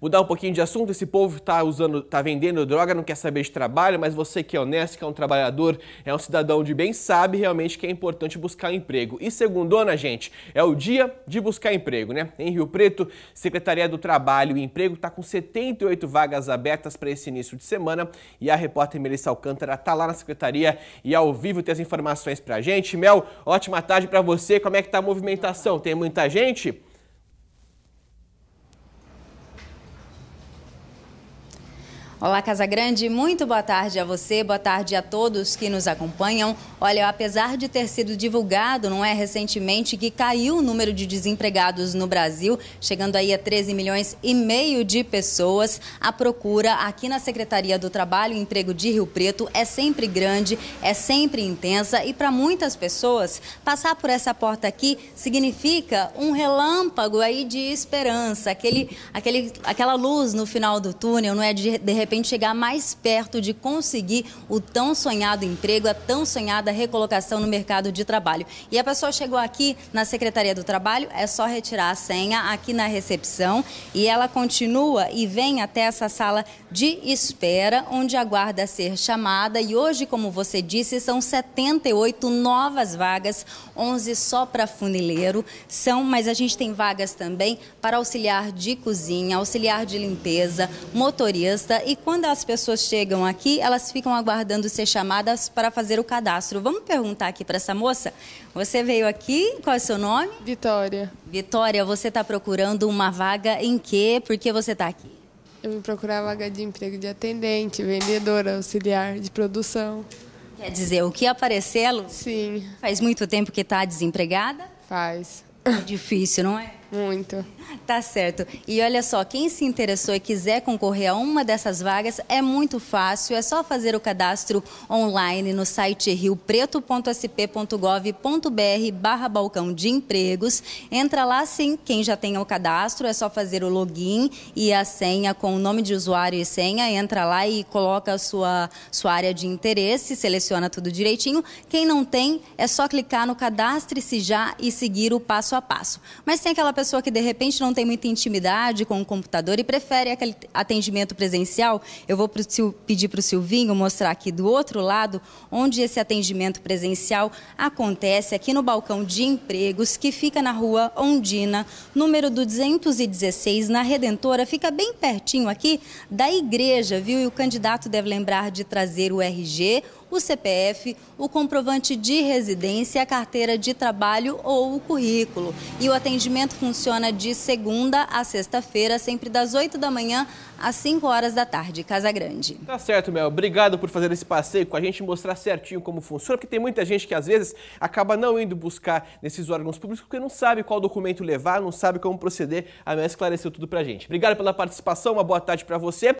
Mudar um pouquinho de assunto, esse povo está usando, tá vendendo droga, não quer saber de trabalho, mas você que é honesto, que é um trabalhador, é um cidadão de bem, sabe realmente que é importante buscar um emprego. E segundona, gente, é o dia de buscar emprego, né? Em Rio Preto, Secretaria do Trabalho e Emprego está com 78 vagas abertas para esse início de semana e a repórter Melissa Alcântara está lá na secretaria e ao vivo tem as informações para a gente. Mel, ótima tarde para você, como é que está a movimentação? Tem muita gente? Olá, Casa Grande, muito boa tarde a você, boa tarde a todos que nos acompanham. Olha, apesar de ter sido divulgado, não é recentemente, que caiu o número de desempregados no Brasil, chegando aí a 13 milhões e meio de pessoas, a procura aqui na Secretaria do Trabalho e Emprego de Rio Preto é sempre grande, é sempre intensa e para muitas pessoas, passar por essa porta aqui significa um relâmpago aí de esperança, aquele, aquele, aquela luz no final do túnel, não é de, de repente repente chegar mais perto de conseguir o tão sonhado emprego, a tão sonhada recolocação no mercado de trabalho. E a pessoa chegou aqui na Secretaria do Trabalho, é só retirar a senha aqui na recepção e ela continua e vem até essa sala de espera, onde aguarda ser chamada. E hoje, como você disse, são 78 novas vagas, 11 só para funileiro. São, mas a gente tem vagas também para auxiliar de cozinha, auxiliar de limpeza, motorista e quando as pessoas chegam aqui, elas ficam aguardando ser chamadas para fazer o cadastro. Vamos perguntar aqui para essa moça. Você veio aqui, qual é o seu nome? Vitória. Vitória, você está procurando uma vaga em quê? Por que você está aqui? Eu vim procurar vaga de emprego de atendente, vendedora, auxiliar de produção. Quer dizer, o que aparecê-lo? É Sim. Faz muito tempo que está desempregada? Faz. É difícil, não é? Muito. Tá certo. E olha só, quem se interessou e quiser concorrer a uma dessas vagas, é muito fácil, é só fazer o cadastro online no site riopreto.sp.gov.br barra balcão de empregos. Entra lá sim, quem já tem o cadastro, é só fazer o login e a senha com o nome de usuário e senha, entra lá e coloca a sua, sua área de interesse, seleciona tudo direitinho. Quem não tem, é só clicar no cadastre-se já e seguir o passo a passo. Mas tem aquela pessoa que de repente não tem muita intimidade com o computador e prefere aquele atendimento presencial, eu vou pro, pedir para o Silvinho mostrar aqui do outro lado onde esse atendimento presencial acontece, aqui no balcão de empregos, que fica na rua Ondina, número 216, na Redentora, fica bem pertinho aqui da igreja, viu? E o candidato deve lembrar de trazer o RG, o CPF, o comprovante de residência, a carteira de trabalho ou o currículo. E o atendimento funciona de segunda a sexta-feira, sempre das 8 da manhã às 5 horas da tarde, Casa Grande. Tá certo, Mel. Obrigado por fazer esse passeio com a gente, mostrar certinho como funciona, porque tem muita gente que às vezes acaba não indo buscar nesses órgãos públicos porque não sabe qual documento levar, não sabe como proceder. A Mel esclareceu tudo pra gente. Obrigado pela participação, uma boa tarde para você.